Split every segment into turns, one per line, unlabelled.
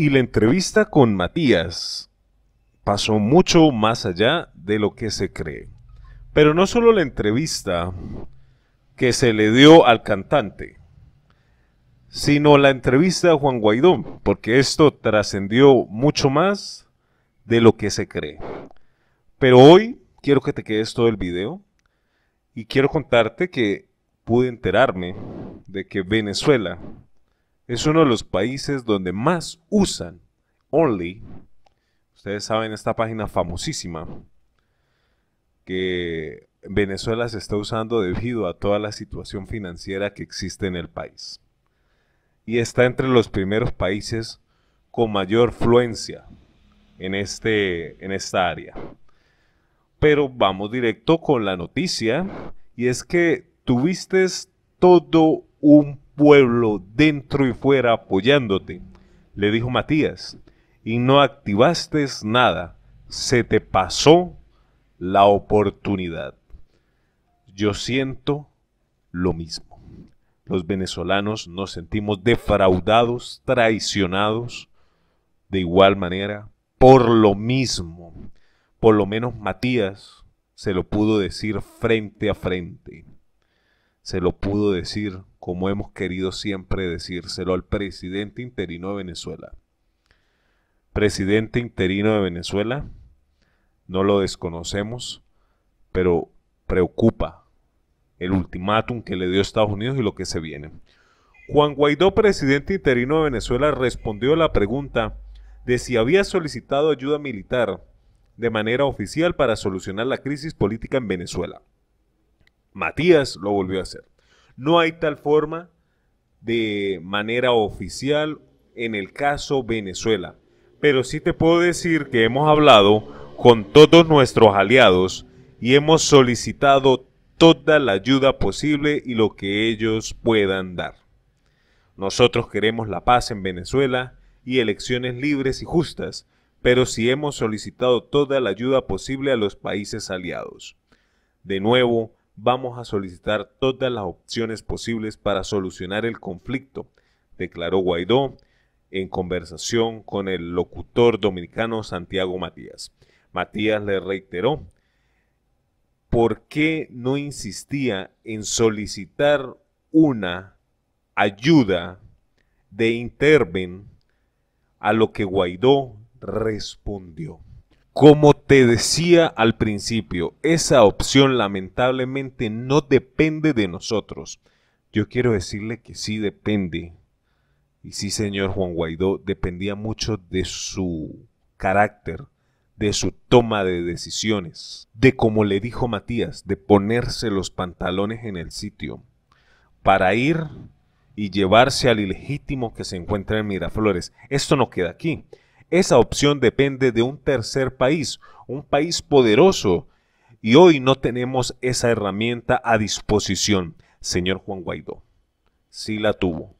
Y la entrevista con Matías pasó mucho más allá de lo que se cree. Pero no solo la entrevista que se le dio al cantante, sino la entrevista a Juan Guaidó, porque esto trascendió mucho más de lo que se cree. Pero hoy quiero que te quedes todo el video y quiero contarte que pude enterarme de que Venezuela es uno de los países donde más usan Only. Ustedes saben esta página famosísima que Venezuela se está usando debido a toda la situación financiera que existe en el país. Y está entre los primeros países con mayor fluencia en, este, en esta área. Pero vamos directo con la noticia y es que tuviste todo un pueblo dentro y fuera apoyándote, le dijo Matías, y no activaste nada, se te pasó la oportunidad. Yo siento lo mismo. Los venezolanos nos sentimos defraudados, traicionados, de igual manera, por lo mismo. Por lo menos Matías se lo pudo decir frente a frente. Se lo pudo decir como hemos querido siempre decírselo al presidente interino de Venezuela. Presidente interino de Venezuela, no lo desconocemos, pero preocupa el ultimátum que le dio Estados Unidos y lo que se viene. Juan Guaidó, presidente interino de Venezuela, respondió a la pregunta de si había solicitado ayuda militar de manera oficial para solucionar la crisis política en Venezuela. Matías lo volvió a hacer. No hay tal forma de manera oficial en el caso Venezuela. Pero sí te puedo decir que hemos hablado con todos nuestros aliados y hemos solicitado toda la ayuda posible y lo que ellos puedan dar. Nosotros queremos la paz en Venezuela y elecciones libres y justas, pero sí hemos solicitado toda la ayuda posible a los países aliados. De nuevo, Vamos a solicitar todas las opciones posibles para solucionar el conflicto, declaró Guaidó en conversación con el locutor dominicano Santiago Matías. Matías le reiteró por qué no insistía en solicitar una ayuda de Interven, a lo que Guaidó respondió. ¿Cómo te decía al principio, esa opción lamentablemente no depende de nosotros. Yo quiero decirle que sí depende. Y sí, señor Juan Guaidó, dependía mucho de su carácter, de su toma de decisiones, de como le dijo Matías, de ponerse los pantalones en el sitio para ir y llevarse al ilegítimo que se encuentra en Miraflores. Esto no queda aquí. Esa opción depende de un tercer país, un país poderoso, y hoy no tenemos esa herramienta a disposición, señor Juan Guaidó. Sí la tuvo.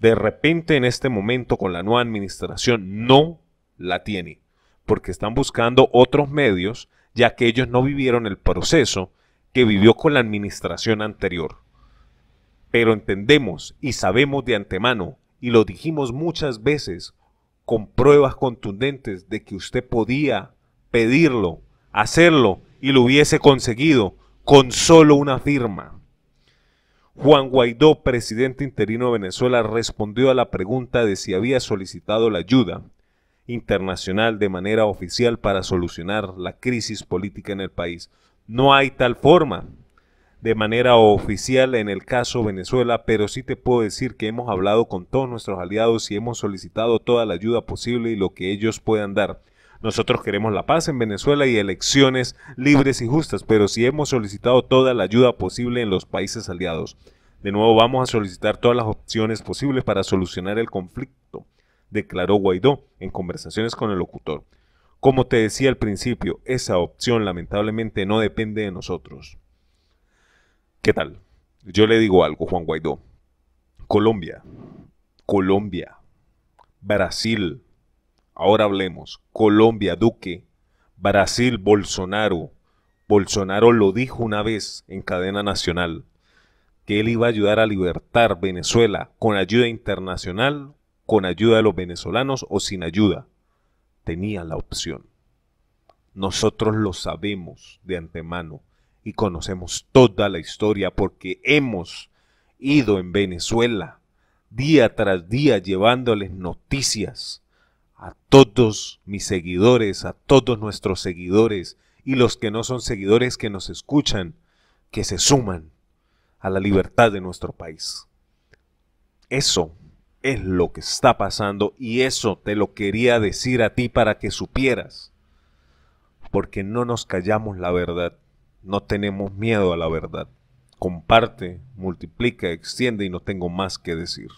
De repente en este momento con la nueva administración no la tiene, porque están buscando otros medios, ya que ellos no vivieron el proceso que vivió con la administración anterior. Pero entendemos y sabemos de antemano, y lo dijimos muchas veces, con pruebas contundentes de que usted podía pedirlo, hacerlo y lo hubiese conseguido con solo una firma. Juan Guaidó, presidente interino de Venezuela, respondió a la pregunta de si había solicitado la ayuda internacional de manera oficial para solucionar la crisis política en el país. No hay tal forma, de manera oficial en el caso Venezuela, pero sí te puedo decir que hemos hablado con todos nuestros aliados y hemos solicitado toda la ayuda posible y lo que ellos puedan dar. Nosotros queremos la paz en Venezuela y elecciones libres y justas, pero sí hemos solicitado toda la ayuda posible en los países aliados. De nuevo vamos a solicitar todas las opciones posibles para solucionar el conflicto, declaró Guaidó en conversaciones con el locutor. Como te decía al principio, esa opción lamentablemente no depende de nosotros. ¿Qué tal? Yo le digo algo, Juan Guaidó. Colombia, Colombia, Brasil, ahora hablemos, Colombia, Duque, Brasil, Bolsonaro. Bolsonaro lo dijo una vez en cadena nacional, que él iba a ayudar a libertar Venezuela con ayuda internacional, con ayuda de los venezolanos o sin ayuda. Tenía la opción. Nosotros lo sabemos de antemano y conocemos toda la historia porque hemos ido en Venezuela día tras día llevándoles noticias a todos mis seguidores, a todos nuestros seguidores y los que no son seguidores que nos escuchan, que se suman a la libertad de nuestro país. Eso es lo que está pasando y eso te lo quería decir a ti para que supieras, porque no nos callamos la verdad. No tenemos miedo a la verdad. Comparte, multiplica, extiende y no tengo más que decir.